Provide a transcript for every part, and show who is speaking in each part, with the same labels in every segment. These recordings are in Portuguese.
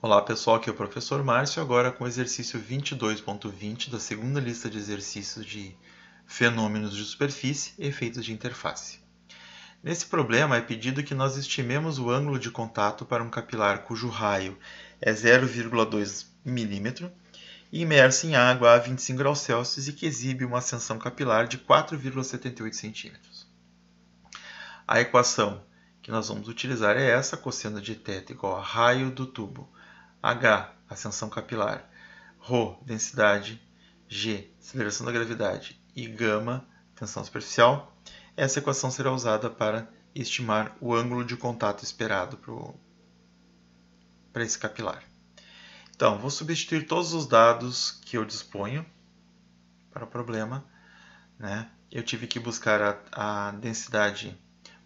Speaker 1: Olá pessoal, aqui é o professor Márcio, agora com o exercício 22.20 da segunda lista de exercícios de fenômenos de superfície e efeitos de interface. Nesse problema é pedido que nós estimemos o ângulo de contato para um capilar cujo raio é 0,2 mm, imerso em água a 25 graus Celsius e que exibe uma ascensão capilar de 4,78 cm. A equação que nós vamos utilizar é essa, cosseno de θ igual a raio do tubo H, ascensão capilar, ρ, densidade, G, aceleração da gravidade e γ, tensão superficial, essa equação será usada para estimar o ângulo de contato esperado para esse capilar. Então, vou substituir todos os dados que eu disponho para o problema. Né? Eu tive que buscar a, a densidade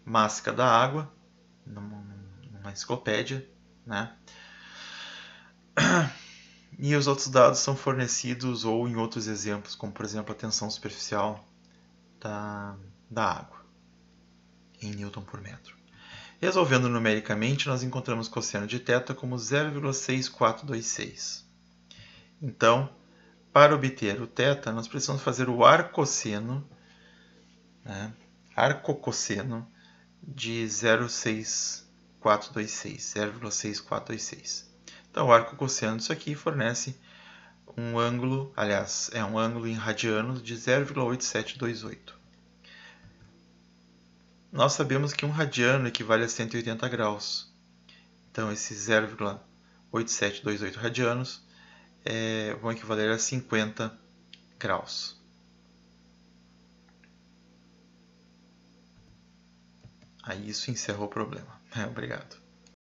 Speaker 1: mássica da água numa, numa enciclopédia, né? E os outros dados são fornecidos ou em outros exemplos, como por exemplo a tensão superficial da, da água em newton por metro. Resolvendo numericamente, nós encontramos cosseno de θ como 0,6426. Então, para obter o θ, nós precisamos fazer o arcosseno, né, de 0,6426, 0,6426. Então, o arco cosseno disso aqui fornece um ângulo, aliás, é um ângulo em radianos de 0,8728. Nós sabemos que um radiano equivale a 180 graus. Então, esses 0,8728 radianos é, vão equivaler a 50 graus. Aí isso encerrou o problema. obrigado.